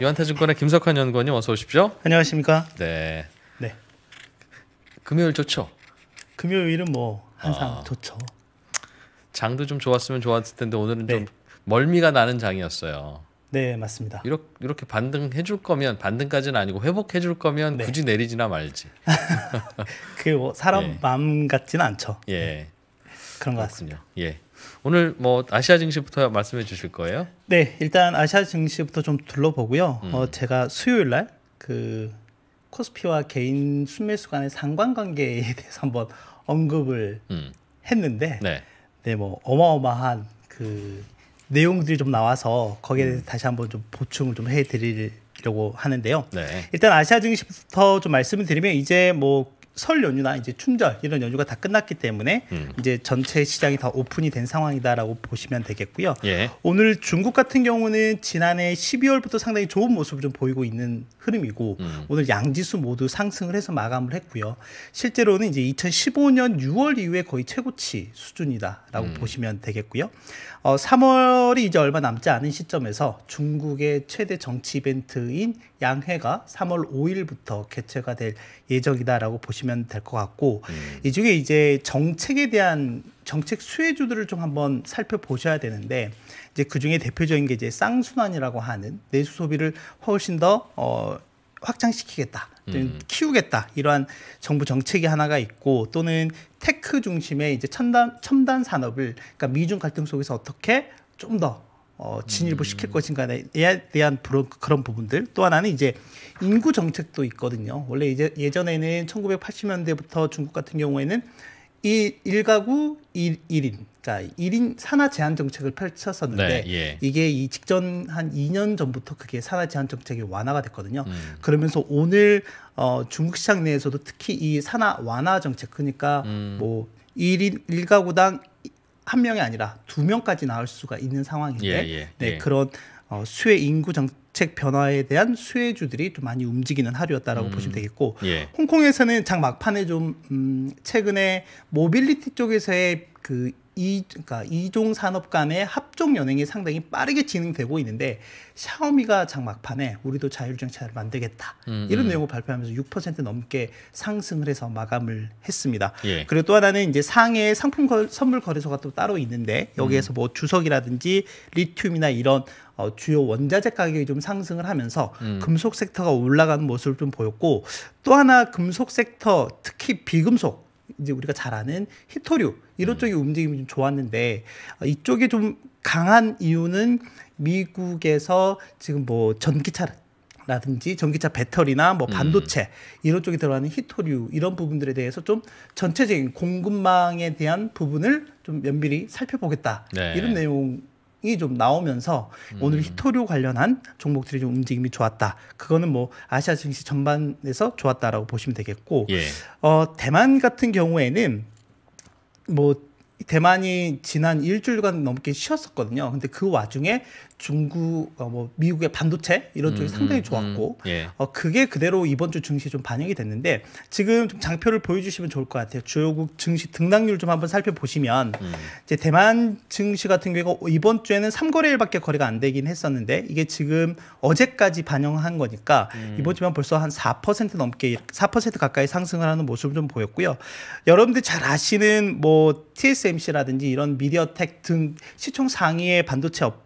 유한타증권의 김석환 연구원님 어서 오십시오. 안녕하십니까? 네. 네. 금요일 좋죠? 금요일은 뭐 항상 아. 좋죠. 장도 좀 좋았으면 좋았을 텐데 오늘은 네. 좀 멀미가 나는 장이었어요. 네, 맞습니다. 이렇게, 이렇게 반등해 줄 거면 반등까지는 아니고 회복해 줄 거면 네. 굳이 내리지나 말지. 그게 뭐 사람 예. 마음 같지는 않죠. 예. 네. 그런 것 그렇군요. 같습니다. 예. 오늘 뭐 아시아 증시부터 말씀해 주실 거예요? 네, 일단 아시아 증시부터 좀 둘러보고요. 음. 어, 제가 수요일 날그 코스피와 개인 순매수 간의 상관관계에 대해서 한번 언급을 음. 했는데, 네. 네, 뭐 어마어마한 그 내용들이 좀 나와서 거기에 대해서 음. 다시 한번 좀 보충을 좀 해드리려고 하는데요. 네. 일단 아시아 증시부터 좀 말씀을 드리면 이제 뭐설 연휴나 이제 춘절 이런 연휴가 다 끝났기 때문에 음. 이제 전체 시장이 다 오픈이 된 상황이다라고 보시면 되겠고요. 예. 오늘 중국 같은 경우는 지난해 12월부터 상당히 좋은 모습을 좀 보이고 있는 흐름이고 음. 오늘 양지수 모두 상승을 해서 마감을 했고요. 실제로는 이제 2015년 6월 이후에 거의 최고치 수준이다라고 음. 보시면 되겠고요. 어, 3월이 이제 얼마 남지 않은 시점에서 중국의 최대 정치 이벤트인 양해가 3월 5일부터 개최가 될 예정이다라고 보시면 보시면 될것 같고 음. 이 중에 이제 정책에 대한 정책 수혜주들을 좀 한번 살펴보셔야 되는데 이제 그 중에 대표적인 게 이제 쌍순환이라고 하는 내수 소비를 훨씬 더 어, 확장시키겠다. 음. 키우겠다 이러한 정부 정책이 하나가 있고 또는 테크 중심의 이제 첨단 첨단 산업을 그니까 미중 갈등 속에서 어떻게 좀더 어, 진입을 시킬 것인가에 대한 그런, 그런 부분들 또 하나는 이제 인구 정책도 있거든요. 원래 이제 예전에는 1980년대부터 중국 같은 경우에는 이 1가구 1, 1인 그러니까 1인 산하 제한 정책을 펼쳤었는데 네, 예. 이게 이 직전 한 2년 전부터 그게 산하 제한 정책이 완화가 됐거든요. 음. 그러면서 오늘 어, 중국 시장 내에서도 특히 이 산하 완화 정책 그러니까 음. 뭐 1인 1가구당 한 명이 아니라 두 명까지 나올 수가 있는 상황인데 예, 예, 네, 예. 그런 어, 수혜 인구 정책 변화에 대한 수혜주들이 좀 많이 움직이는 하루였다라고 음, 보시면 되겠고 예. 홍콩에서는 장 막판에 좀 음, 최근에 모빌리티 쪽에서의 그 이, 그러니까 이종 산업 간의 합종 연행이 상당히 빠르게 진행되고 있는데 샤오미가 장막판에 우리도 자율주행차를 만들겠다 음, 음. 이런 내용을 발표하면서 6% 넘게 상승을 해서 마감을 했습니다. 예. 그리고 또 하나는 이제 상해 상품 거, 선물 거래소가 또 따로 있는데 여기에서 음. 뭐 주석이라든지 리튬이나 이런 어, 주요 원자재 가격이 좀 상승을 하면서 음. 금속 섹터가 올라가는 모습을 좀 보였고 또 하나 금속 섹터 특히 비금속 이제 우리가 잘 아는 히토류 이런 음. 쪽의 움직임이 좀 좋았는데 어, 이쪽이 좀 강한 이유는 미국에서 지금 뭐 전기차 라든지 전기차 배터리나 뭐 반도체 음. 이런 쪽에 들어가는 히토류 이런 부분들에 대해서 좀 전체적인 공급망에 대한 부분을 좀 면밀히 살펴보겠다 네. 이런 내용. 이좀 나오면서 음. 오늘 히토류 관련한 종목들이 좀 움직임이 좋았다. 그거는 뭐 아시아 증시 전반에서 좋았다라고 보시면 되겠고, 예. 어, 대만 같은 경우에는 뭐 대만이 지난 일주일간 넘게 쉬었었거든요. 근데 그 와중에 중국, 어, 뭐 미국의 반도체 이런 쪽이 음, 상당히 음, 음. 좋았고, 음, 예. 어, 그게 그대로 이번 주 증시에 좀 반영이 됐는데 지금 좀 장표를 보여주시면 좋을 것 같아요. 주요국 증시 등락률 좀 한번 살펴보시면 음. 이제 대만 증시 같은 경우가 이번 주에는 3거래일밖에 거래가 안 되긴 했었는데 이게 지금 어제까지 반영한 거니까 음. 이번 주면 벌써 한 4% 넘게 4% 가까이 상승을 하는 모습을 좀 보였고요. 여러분들 잘 아시는 뭐 TS TSMC라든지 이런 미디어텍 등 시총 상위의 반도체 업,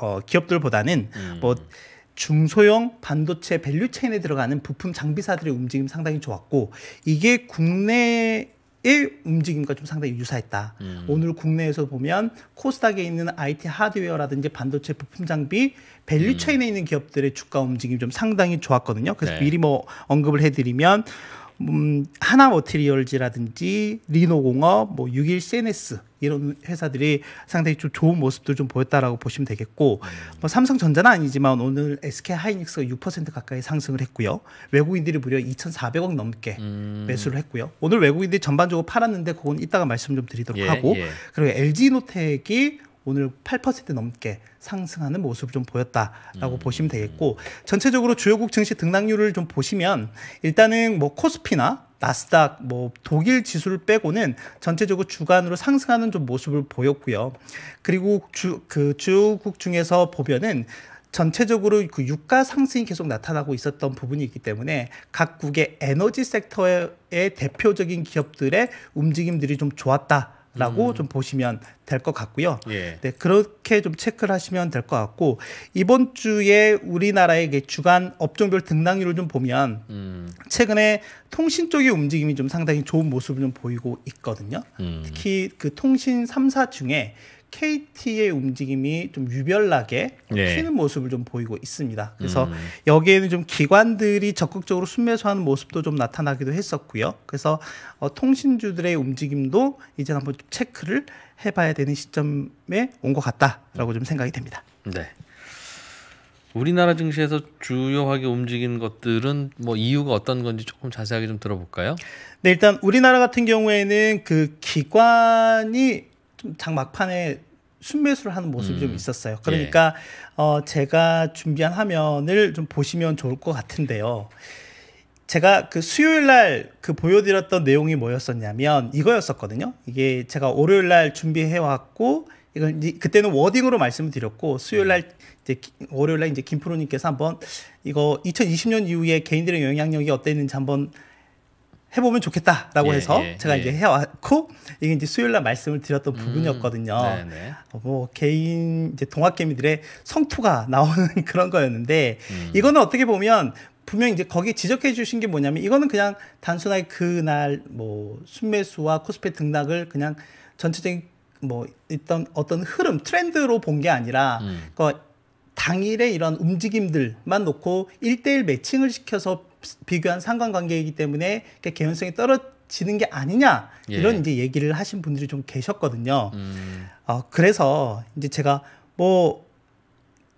어, 기업들보다는 음. 뭐 중소형 반도체 밸류 체인에 들어가는 부품 장비사들의 움직임 상당히 좋았고 이게 국내의 움직임과 좀 상당히 유사했다. 음. 오늘 국내에서 보면 코스닥에 있는 IT 하드웨어라든지 반도체 부품 장비 밸류 체인에 음. 있는 기업들의 주가 움직임이 좀 상당히 좋았거든요. 그래서 네. 미리 뭐 언급을 해드리면 음, 하나 머티리얼즈라든지 리노공업, 뭐 6일 CNS 이런 회사들이 상당히 좀 좋은 모습도 좀 보였다라고 보시면 되겠고 음. 뭐 삼성전자는 아니지만 오늘 SK 하이닉스가 6% 가까이 상승을 했고요. 외국인들이 무려 2,400억 넘게 음. 매수를 했고요. 오늘 외국인들이 전반적으로 팔았는데 그건 이따가 말씀 좀 드리도록 예, 하고 예. 그리고 LG 노텍이 오늘 8% 넘게 상승하는 모습을 좀 보였다라고 음. 보시면 되겠고 전체적으로 주요국 증시 등락률을 좀 보시면 일단은 뭐 코스피나 나스닥 뭐 독일 지수를 빼고는 전체적으로 주간으로 상승하는 좀 모습을 보였고요. 그리고 주그 주요국 중에서 보면은 전체적으로 그 유가 상승이 계속 나타나고 있었던 부분이 있기 때문에 각국의 에너지 섹터의 대표적인 기업들의 움직임들이 좀 좋았다. 라고 음. 좀 보시면 될 것 같고요. 예. 네, 그렇게 좀 체크를 하시면 될 것 같고 이번 주에 우리나라의 주간 업종별 등락률을 좀 보면 음. 최근에 통신 쪽의 움직임이 좀 상당히 좋은 모습을 좀 보이고 있거든요. 음. 특히 그 통신 삼사 중에 KT의 움직임이 좀 유별나게 네. 튀는 모습을 좀 보이고 있습니다. 그래서 음. 여기에는 좀 기관들이 적극적으로 순매수하는 모습도 좀 나타나기도 했었고요. 그래서 어, 통신주들의 움직임도 이제 한번 체크를 해봐야 되는 시점에 온 것 같다라고 좀 생각이 됩니다. 네. 우리나라 증시에서 주요하게 움직인 것들은 뭐 이유가 어떤 건지 조금 자세하게 좀 들어볼까요? 네, 일단 우리나라 같은 경우에는 그 기관이 장 막판에 순매수를 하는 모습이 음. 좀 있었어요. 예. 그러니까 예. 어, 제가 준비한 화면을 좀 보시면 좋을 것 같은데요. 제가 그 수요일 날그 보여드렸던 내용이 뭐였었냐면 이거였었거든요. 이게 제가 월요일 날 준비해 왔고 이건 그때는 워딩으로 말씀을 드렸고 수요일 날 이제 월요일 날 이제 김프로님께서 한번 이거 2020년 이후에 개인들의 영향력이 어땠는지 한번 해보면 좋겠다라고 예, 해서 예, 제가 예. 이제 해왔고 이게 이제 수요일 날 말씀을 드렸던 음, 부분이었거든요. 네, 네네. 어, 뭐 개인 이제 동학개미들의 성토가 나오는 그런 거였는데 음. 이거는 어떻게 보면 분명 이제 거기 지적해 주신 게 뭐냐면 이거는 그냥 단순하게 그날 뭐 순매수와 코스피 등락을 그냥 전체적인 뭐 있던 어떤 흐름 트렌드로 본 게 아니라 음. 그 그러니까 당일의 이런 움직임들만 놓고 일대일 매칭을 시켜서 비교한 상관관계이기 때문에 개연성이 떨어지는 게 아니냐 예. 이런 예. 이제 얘기를 하신 분들이 좀 계셨거든요. 음. 어, 그래서 이제 제가 뭐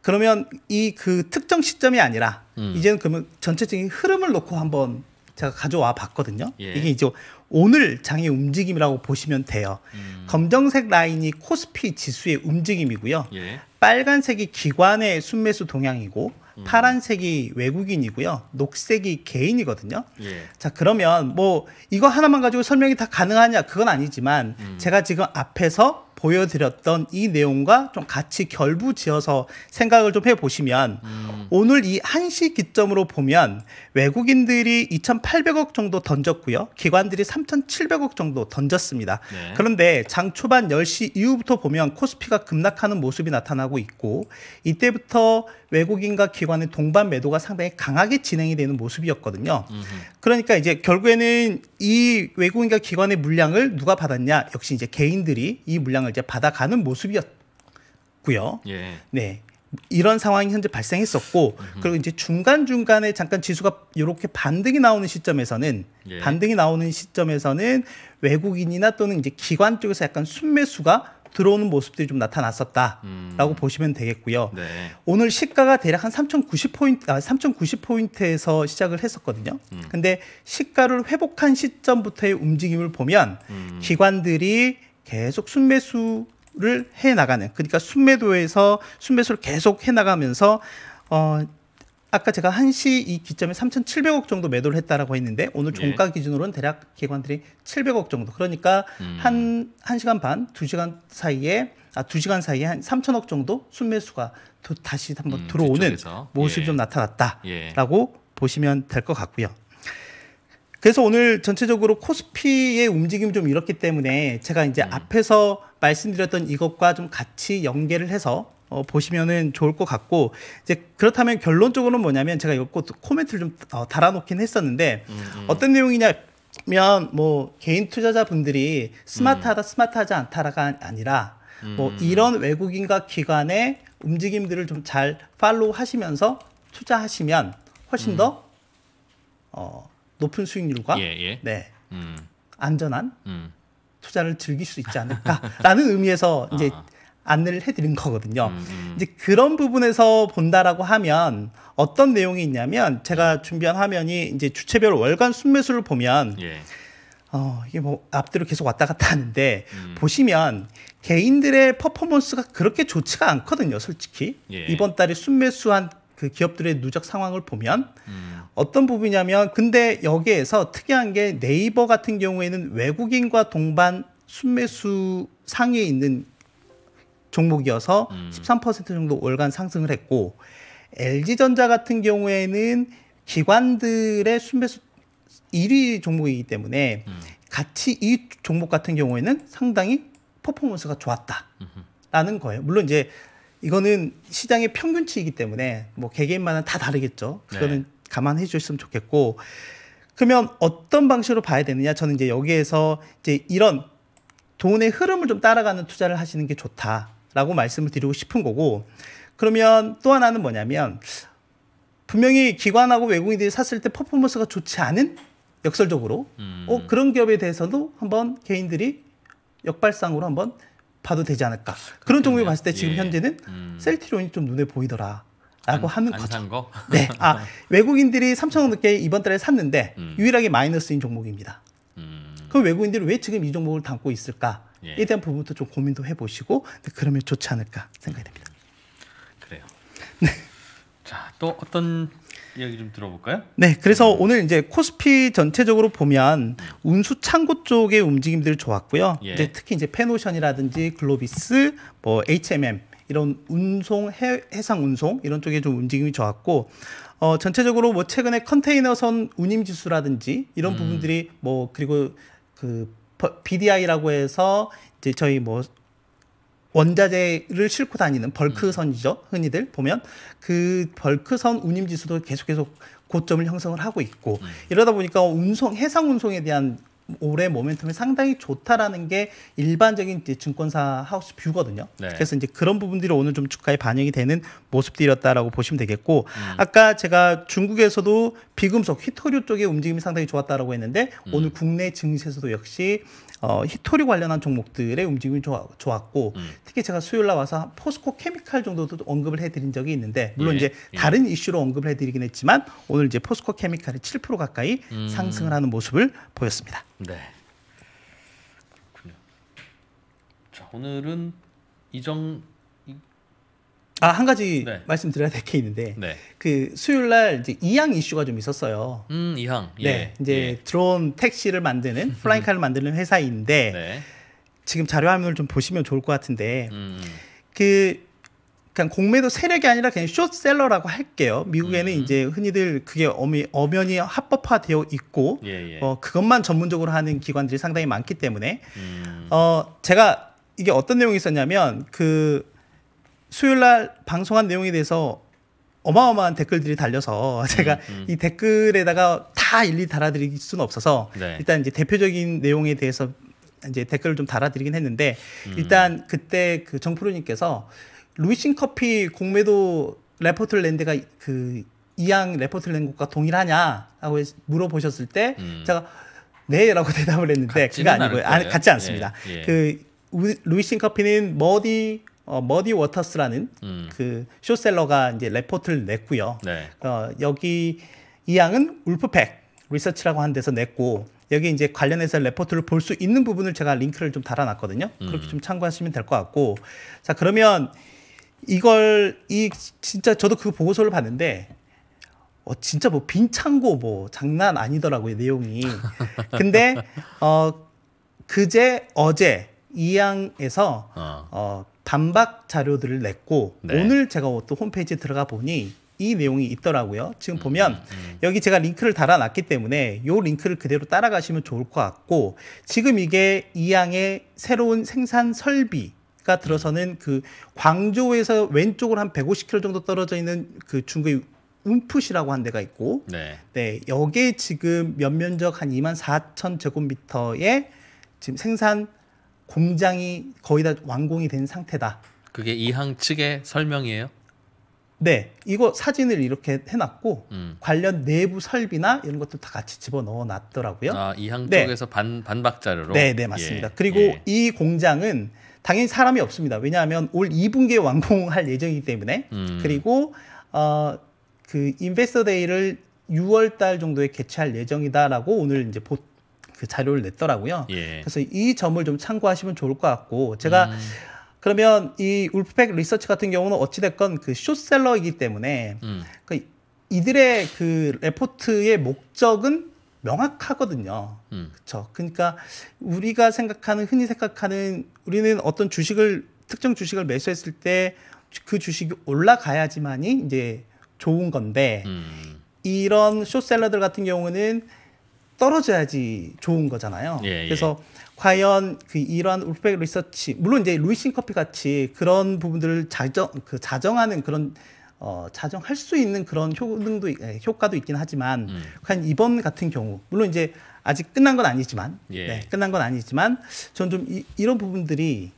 그러면 이 그 특정 시점이 아니라 음. 이제는 그러면 전체적인 흐름을 놓고 한번 제가 가져와 봤거든요. 예. 이게 이제 오늘 장의 움직임이라고 보시면 돼요. 음. 검정색 라인이 코스피 지수의 움직임이고요. 예. 빨간색이 기관의 순매수 동향이고 음. 파란색이 외국인이고요. 녹색이 개인이거든요. 예. 자, 그러면 뭐 이거 하나만 가지고 설명이 다 가능하냐? 그건 아니지만 음. 제가 지금 앞에서 보여드렸던 이 내용과 좀 같이 결부지어서 생각을 좀 해보시면 음. 오늘 이한시 기점으로 보면 외국인들이 2,800억 정도 던졌고요. 기관들이 3,700억 정도 던졌습니다. 네. 그런데 장 초반 10시 이후부터 보면 코스피가 급락하는 모습이 나타나고 있고 이때부터 외국인과 기관의 동반 매도가 상당히 강하게 진행이 되는 모습이었거든요. 음흠. 그러니까 이제 결국에는 이 외국인과 기관의 물량을 누가 받았냐? 역시 이제 개인들이 이 물량을 이제 받아가는 모습이었고요. 예. 네. 이런 상황이 현재 발생했었고 음흠. 그리고 이제 중간 중간에 잠깐 지수가 이렇게 반등이 나오는 시점에서는 예. 반등이 나오는 시점에서는 외국인이나 또는 이제 기관 쪽에서 약간 순매수가 들어오는 모습들이 좀 나타났었다라고 음. 보시면 되겠고요. 네. 오늘 시가가 대략 한 3,090포인트, 아, 3,090포인트에서 시작을 했었거든요. 음. 근데 시가를 회복한 시점부터의 움직임을 보면 음. 기관들이 계속 순매수를 해 나가는, 그러니까 순매도에서 순매수를 계속 해 나가면서 어, 아까 제가 한 시 이 기점에 3,700억 정도 매도를 했다라고 했는데 오늘 예. 종가 예. 기준으로는 대략 기관들이 700억 정도. 그러니까 음. 한 1시간 반, 2시간 사이에 아, 2시간 사이에 한3 0 0 0억 정도 순매수가 또 다시 한번 음, 들어오는 뒤쪽에서. 모습이 예. 좀 나타났다라고 예. 보시면 될 것 같고요. 그래서 오늘 전체적으로 코스피의 움직임이 좀 이렇기 때문에 제가 이제 음. 앞에서 말씀드렸던 이것과 좀 같이 연계를 해서 어, 보시면은 좋을 것 같고 이제 그렇다면 결론적으로는 뭐냐면 제가 이것도 코멘트를 좀 어, 달아놓긴 했었는데 음, 음. 어떤 내용이냐면 뭐 개인 투자자분들이 스마트하다 음. 스마트하지 않다가 아니라 뭐 음. 이런 외국인과 기관의 움직임들을 좀 잘 팔로우 하시면서 투자하시면 훨씬 음. 더 어, 높은 수익률과 예, 예. 네 음. 안전한 투자를 즐길 수 있지 않을까라는 의미에서 이제 아. 안내를 해드린 거거든요. 음, 음. 이제 그런 부분에서 본다라고 하면 어떤 내용이 있냐면 제가 준비한 화면이 이제 주체별 월간 순매수를 보면 예. 어, 이게 뭐 앞뒤로 계속 왔다 갔다 하는데 음. 보시면 개인들의 퍼포먼스가 그렇게 좋지가 않거든요, 솔직히. 예. 이번 달에 순매수한 그 기업들의 누적 상황을 보면 음. 어떤 부분이냐면 근데 여기에서 특이한 게 네이버 같은 경우에는 외국인과 동반 순매수 상위에 있는 종목이어서 음. 13% 정도 월간 상승을 했고 LG전자 같은 경우에는 기관들의 순매수 1위 종목이기 때문에 음. 같이 이 종목 같은 경우에는 상당히 퍼포먼스가 좋았다라는 거예요. 물론 이제 이거는 시장의 평균치이기 때문에 뭐 개개인마다 다 다르겠죠. 그거는 네. 감안해 주셨으면 좋겠고 그러면 어떤 방식으로 봐야 되느냐? 저는 이제 여기에서 이제 이런 돈의 흐름을 좀 따라가는 투자를 하시는 게 좋다. 라고 말씀을 드리고 싶은 거고 그러면 또 하나는 뭐냐면 분명히 기관하고 외국인들이 샀을 때 퍼포먼스가 좋지 않은 역설적으로 음. 어, 그런 기업에 대해서도 한번 개인들이 역발상으로 한번 봐도 되지 않을까 그런 종류 봤을 때 지금 예. 현재는 음. 셀트론이좀 눈에 보이더라. 라고 하는 거죠. 거? 네. 아, 외국인들이 3천원 넘게 이번 달에 샀는데 음. 유일하게 마이너스인 종목입니다. 음. 그럼 외국인들이 왜 지금 이 종목을 담고 있을까? 예. 에 대한 부분도 좀 고민도 해보시고 그러면 좋지 않을까 생각이 됩니다. 그래요. 네. 자, 또 어떤 이야기 좀 들어볼까요? 네, 그래서 음. 오늘 이제 코스피 전체적으로 보면 운수 창고 쪽의 움직임들 좋았고요. 예. 이제 특히 이제 페노션이라든지 글로비스, 뭐 HMM 이런 운송 해, 해상 운송 이런 쪽에 좀 움직임이 좋았고 어 전체적으로 뭐 최근에 컨테이너선 운임 지수라든지 이런 음. 부분들이 뭐 그리고 그 BDI라고 해서 이제 저희 뭐 원자재를 싣고 다니는 벌크선이죠. 음. 흔히들 보면 그 벌크선 운임 지수도 계속 계속 고점을 형성을 하고 있고 음. 이러다 보니까 운송 해상 운송에 대한 올해 모멘텀이 상당히 좋다라는 게 일반적인 이제 증권사 하우스 뷰거든요. 네. 그래서 이제 그런 부분들이 오늘 좀 주가에 반영이 되는 모습들이었다라고 보시면 되겠고 음. 아까 제가 중국에서도 비금속 히토류 쪽의 움직임이 상당히 좋았다라고 했는데 음. 오늘 국내 증시에서도 역시 어, 히토류 관련한 종목들의 움직임이 좋아, 좋았고 음. 특히 제가 수요일 날 와서 포스코 케미칼 정도도 언급을 해드린 적이 있는데 물론 예. 이제 예. 다른 이슈로 언급을 해드리긴 했지만 오늘 이제 포스코 케미칼이 7% 가까이 음. 상승을 하는 모습을 보였습니다. 네. 자 오늘은 이정 아, 한 가지 네. 말씀드려야 될 게 있는데, 네. 그 수요일 날 이제 이항 이슈가 좀 있었어요. 음, 이항. 네, 예. 네. 이제 예. 드론 택시를 만드는, 플라잉카를 만드는 회사인데, 네. 지금 자료 화면을 좀 보시면 좋을 것 같은데, 음. 음. 그 그냥 공매도 세력이 아니라 그냥 숏셀러라고 할게요. 미국에는 음. 이제 흔히들 그게 엄이, 엄연히 합법화되어 있고 예, 예. 어, 그것만 전문적으로 하는 기관들이 상당히 많기 때문에 음. 어, 제가 이게 어떤 내용이 있었냐면 그 수요일 날 방송한 내용에 대해서 어마어마한 댓글들이 달려서 제가 음, 음, 이 댓글에다가 다 일일이 달아드릴 수는 없어서 네. 일단 이제 대표적인 내용에 대해서 이제 댓글을 좀 달아드리긴 했는데 음. 일단 그때 그 정프로님께서 루이싱 커피 공매도 레포트랜드가 그 이양 레포트랜드과 동일하냐라고 물어보셨을 때 음. 제가 네라고 대답을 했는데 그게 아니고요. 아니, 같지 않습니다. 예, 예. 그 루이싱 커피는 머디 어, 머디 워터스라는 음. 그 쇼셀러가 이제 레포트를 냈고요. 네. 어, 여기 이양은 울프팩 리서치라고 한 데서 냈고 여기 이제 관련해서 레포트를 볼 수 있는 부분을 제가 링크를 좀 달아놨거든요. 음. 그렇게 좀 참고하시면 될 것 같고 자 그러면 이걸 이 진짜 저도 그 보고서를 봤는데 어, 진짜 뭐 빈 창고 뭐 장난 아니더라고요 내용이. 근데 어 그제 어제 이양에서 어. 어 반박 자료들을 냈고 네. 오늘 제가 또 홈페이지 에 들어가 보니 이 내용이 있더라고요. 지금 보면 음, 음, 음. 여기 제가 링크를 달아놨기 때문에 요 링크를 그대로 따라가시면 좋을 것 같고 지금 이게 이양의 새로운 생산 설비 가 들어서는 그광주에서 왼쪽으로 한 150km 정도 떨어져 있는 그 중국의 움풋이라고 한 데가 있고, 네, 네 여기에 지금 면면적한 2만 4천 제곱미터에 지금 생산 공장이 거의 다 완공이 된 상태다. 그게 이항 측의 설명이에요? 네, 이거 사진을 이렇게 해놨고 음. 관련 내부 설비나 이런 것도 다 같이 집어 넣어놨더라고요. 아, 이항 네. 쪽에서 네. 반 반박 자료로. 네, 네 맞습니다. 예, 그리고 예. 이 공장은 당연히 사람이 없습니다. 왜냐하면 올 2분기에 완공할 예정이기 때문에 음. 그리고 어, 그 인베스터데이를 6월 달 정도에 개최할 예정이다라고 오늘 이제 보, 그 자료를 냈더라고요. 예. 그래서 이 점을 좀 참고하시면 좋을 것 같고 제가 음. 그러면 이 울프팩 리서치 같은 경우는 어찌됐건 그 숏셀러이기 때문에 음. 그 이들의 그 레포트의 목적은 명확하거든요. 음. 그렇죠. 그러니까 우리가 생각하는 흔히 생각하는 우리는 어떤 주식을 특정 주식을 매수했을 때 그 주식이 올라가야지만이 이제 좋은 건데 음. 이런 쇼셀러들 같은 경우는 떨어져야지 좋은 거잖아요. 예, 예. 그래서 예. 과연 그 이러한 울백 리서치 물론 이제 루이싱 커피 같이 그런 부분들을 자정 그 자정하는 그런 어, 자정할 수 있는 그런 효능도 에, 예, 효과도 있긴 하지만 음. 한 이번 같은 경우 물론 이제 아직 끝난 건 아니지만 예. 네, 끝난 건 아니지만 전 좀 이런 부분들이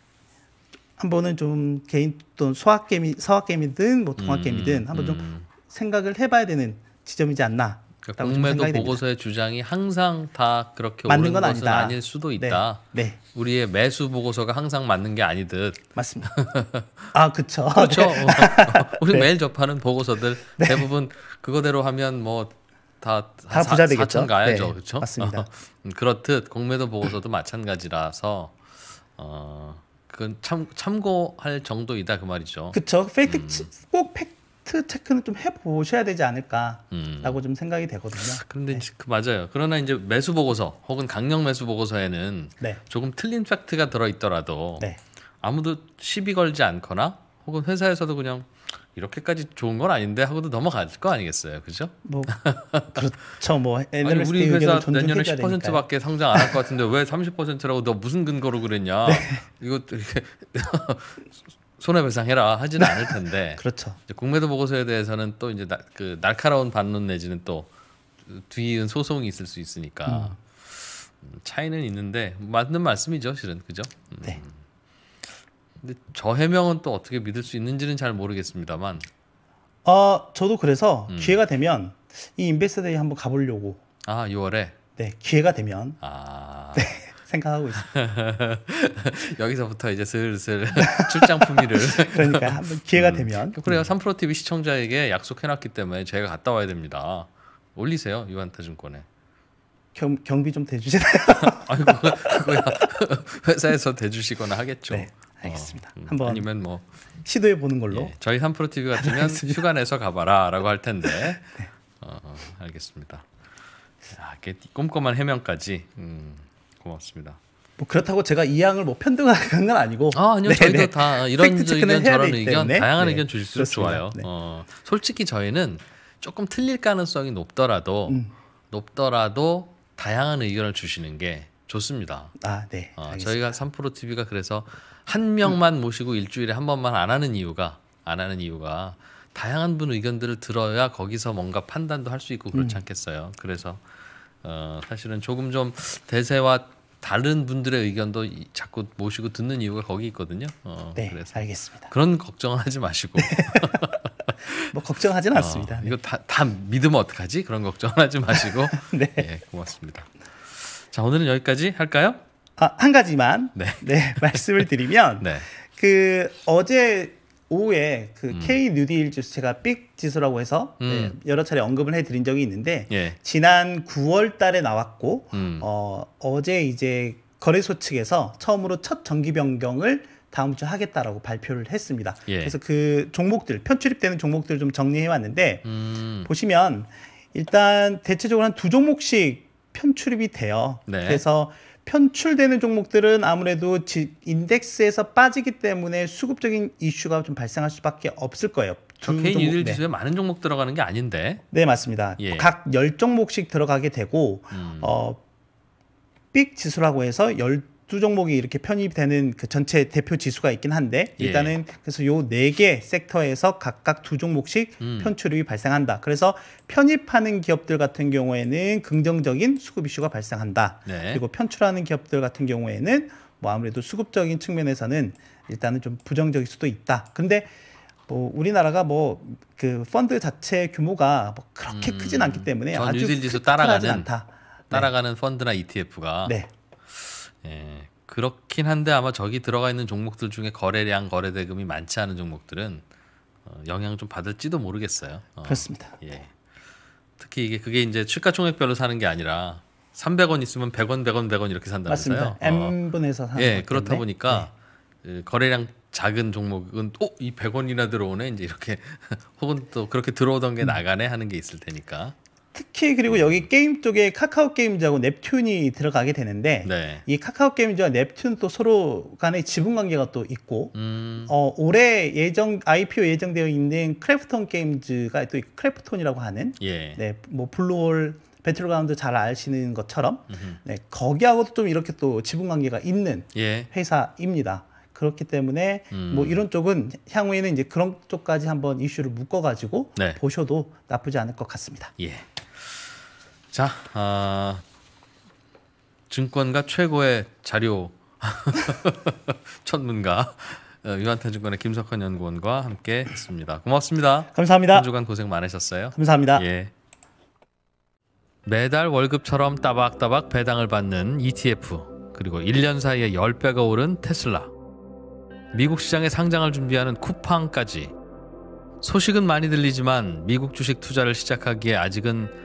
한 번은 좀 개인 또는 소학개미, 서학개미든 뭐 동학개미든 음, 한번 좀 음. 생각을 해봐야 되는 지점이지 않나 그러니까 공매도 보고서의 됩니다. 주장이 항상 다 그렇게 맞는 건 것은 아니다. 아닐 수도 네. 있다. 네. 네. 우리의 매수 보고서가 항상 맞는 게 아니듯. 맞습니다. 아 그렇죠. 그렇죠. 네. 어. 우리 네. 매일 접하는 보고서들 네. 대부분 그거대로 하면 뭐. 다, 다 사, 부자 되겠죠. 가야죠, 그렇죠? 맞습니다. 음, 그렇듯 공매도 보고서도 마찬가지라서 어, 그건 참 참고할 정도이다 그 말이죠. 그렇죠. 음. 꼭 팩, 팩트 체크는 좀 해보셔야 되지 않을까라고 음. 좀 생각이 되거든요. 아, 그런데 네. 그 맞아요. 그러나 이제 매수 보고서 혹은 강력 매수 보고서에는 네. 조금 틀린 팩트가 들어있더라도 네. 아무도 시비 걸지 않거나 혹은 회사에서도 그냥 이렇게까지 좋은 건 아닌데 하고도 넘어갈 거 아니겠어요, 그죠? 뭐 그렇죠, 뭐 아니, 우리 회사 내년에 10%밖에 성장 안 할 것 같은데 왜 30%라고 너 무슨 근거로 그랬냐? 네. 이거 이렇게 손해배상해라 하지는 네. 않을 텐데. 그렇죠. 공매도 보고서에 대해서는 또 이제 나, 그 날카로운 반론 내지는 또 뒤이은 소송이 있을 수 있으니까 음. 음 차이는 있는데 맞는 말씀이죠, 실은 그죠? 음. 네. 근데 저 해명은 또 어떻게 믿을 수 있는지는 잘 모르겠습니다만. 어, 저도 그래서 음. 기회가 되면 이 인베스트데이 한번 가보려고. 아, 6월에. 네, 기회가 되면. 아. 네. 생각하고 있어요. 여기서부터 이제 슬슬 출장 품위를 그러니까 한번 기회가 음. 되면 그래요. 3프로 TV 시청자에게 약속해놨기 때문에 제가 갔다 와야 됩니다. 올리세요 유한타증권에. 경, 경비 좀 대주시나요? 아이고 그거야 회사에서 대주시거나 하겠죠. 네, 어, 알겠습니다. 어, 한번 아니면 뭐 시도해 보는 걸로. 예, 저희 3프로 TV 같으면 휴가 내서 가봐라라고 할 텐데. 네. 어, 어 알겠습니다. 아, 꼼꼼한 해명까지. 음. 고맙습니다. 뭐 그렇다고 제가 이 양을 뭐 편등하는 건 아니고 아 아니요 네네. 저희도 네. 다 이런 의견 저런 의견 다양한 네. 의견 주실수 좋아요. 네. 어, 솔직히 저희는 조금 틀릴 가능성이 높더라도 음. 높더라도 다양한 의견을 주시는 게 좋습니다. 아 네. 어, 저희가 3프로 TV가 그래서 한 명만 음. 모시고 일주일에 한 번만 안 하는 이유가 안 하는 이유가 다양한 분 의견들을 들어야 거기서 뭔가 판단도 할 수 있고 그렇지 음. 않겠어요. 그래서 어, 사실은 조금 좀 대세와 다른 분들의 의견도 자꾸 모시고 듣는 이유가 거기 있거든요. 어, 네, 그래서 알겠습니다. 그런 걱정은 하지 마시고. 뭐 걱정하진 어, 않습니다. 네. 이거 다, 다 믿으면 어떡하지? 그런 걱정은 하지 마시고. 네, 예, 고맙습니다. 자, 오늘은 여기까지 할까요? 아, 한 가지만 네. 네 말씀을 드리면 네. 그 어제 오후에 그 음. K 뉴딜 지수 제가 빅 지수라고 해서 네, 음. 네, 여러 차례 언급을 해드린 적이 있는데 예. 지난 9월달에 나왔고 음. 어, 어제 이제 거래소 측에서 처음으로 첫 정기 변경을 다음 주 하겠다라고 발표를 했습니다. 예. 그래서 그 종목들 편출입되는 종목들을 좀 정리해 왔는데 음. 보시면 일단 대체적으로 한 두 종목씩 편출입이 돼요. 네. 그래서 편출되는 종목들은 아무래도 인덱스에서 빠지기 때문에 수급적인 이슈가 좀 발생할 수밖에 없을 거예요. 그렇죠. 개인 유일 네. 지수에 네. 많은 종목 들어가는 게 아닌데. 네, 맞습니다. 예. 각 열종목씩 들어가게 되고 음. 어, 빅 지수라고 해서 열두 종목이 이렇게 편입되는 그 전체 대표 지수가 있긴 한데 예. 일단은 예. 그래서 요 네 개 섹터에서 각각 두 종목씩 음. 편출이 발생한다. 그래서 편입하는 기업들 같은 경우에는 긍정적인 수급 이슈가 발생한다. 네. 그리고 편출하는 기업들 같은 경우에는 뭐 아무래도 수급적인 측면에서는 일단은 좀 부정적일 수도 있다. 근데 뭐 우리나라가 뭐 그 펀드 자체 규모가 뭐 그렇게 음. 크진 않기 때문에 아주 뉴질 지수 따라가는 않다. 네. 따라가는 e 네. 펀드나 ETF가 네. 예, 그렇긴 한데 아마 저기 들어가 있는 종목들 중에 거래량, 거래대금이 많지 않은 종목들은 어, 영향 좀 받을지도 모르겠어요. 어, 그렇습니다. 예. 특히 이게 그게 이제 출가총액별로 사는 게 아니라 300원 있으면 100원, 100원, 100원 이렇게 산다면서요. 맞습니다. 어. M 분에서 사는 예, 그렇다 보니까 네. 거래량 작은 종목은 또이 100원이나 들어오네 이제 이렇게 혹은 또 그렇게 들어오던 게 나가네 하는 게 있을 테니까. 특히 그리고 여기 게임 쪽에 카카오 게임즈하고 넵튠이 들어가게 되는데 네. 이 카카오 게임즈와 넵튠 또 서로 간의 지분 관계가 또 있고 음. 어, 올해 예정 IPO 예정되어 있는 크래프톤 게임즈가 또 크래프톤이라고 하는 예. 네, 뭐 블루홀 배틀그라운드 잘 아시는 것처럼 네, 거기하고도 좀 이렇게 또 지분 관계가 있는 예. 회사입니다. 그렇기 때문에 음. 뭐 이런 쪽은 향후에는 이제 그런 쪽까지 한번 이슈를 묶어가지고 네. 보셔도 나쁘지 않을 것 같습니다. 예. 자, 아, 증권가 최고의 자료 천문가 어, 유한탄증권의 김석환 연구원과 함께 했습니다. 고맙습니다. 감사합니다. 한 주간 고생 많으셨어요. 감사합니다. 예. 매달 월급처럼 따박따박 배당을 받는 ETF 그리고 1년 사이에 10배가 오른 테슬라 미국 시장에 상장을 준비하는 쿠팡까지 소식은 많이 들리지만 미국 주식 투자를 시작하기에 아직은